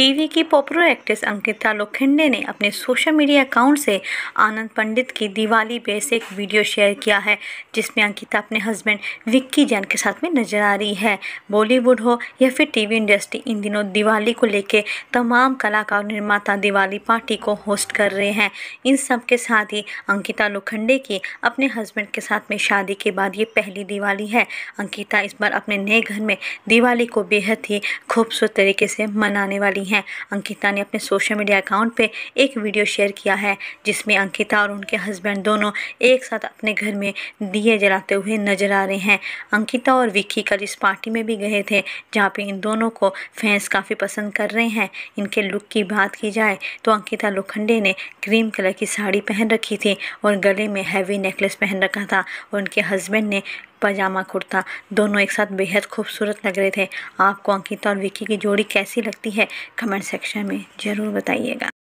TV की popular actress Ankita Lokhande ने अपने सोशल मीडिया अकाउंट से आनंद पंडित की दिवाली बेस एक वीडियो शेयर किया है जिसमें अंकिता अपने हस्बैंड विक्की जैन के साथ में नजर आ रही है बॉलीवुड हो या फिर टीवी इंडस्ट्री इन दिनों दिवाली को लेके तमाम कलाकार निर्माता दिवाली पार्टी को होस्ट कर रहे हैं इन सब के साथ ही अंकिता लोखंडे की अपने हस्बैंड के साथ में शादी के बाद ये पहली दिवाली है अंकिता इस बार अपने नए घर में दिवाली को बेहद ही खूबसूरत तरीके से मनाने वाली हैं अंकिता ने अपने सोशल मीडिया अकाउंट पे एक वीडियो शेयर किया है जिसमें अंकिता और उनके हस्बैंड दोनों एक साथ अपने घर में दिए जलाते हुए नजर आ रहे हैं अंकिता और विक्की कल इस पार्टी में भी गए थे जहाँ पे इन दोनों को फैंस काफ़ी पसंद कर रहे हैं इनके लुक की बात की जाए तो अंकिता लोखंडे ने क्रीम कलर की साड़ी पहन रखी थी और गले में हैवी नेकलेस पहन रखा था और उनके हस्बैंड ने पजामा कुर्ता दोनों एक साथ बेहद खूबसूरत लग रहे थे आपको अंकिता और विक्की की जोड़ी कैसी लगती है कमेंट सेक्शन में ज़रूर बताइएगा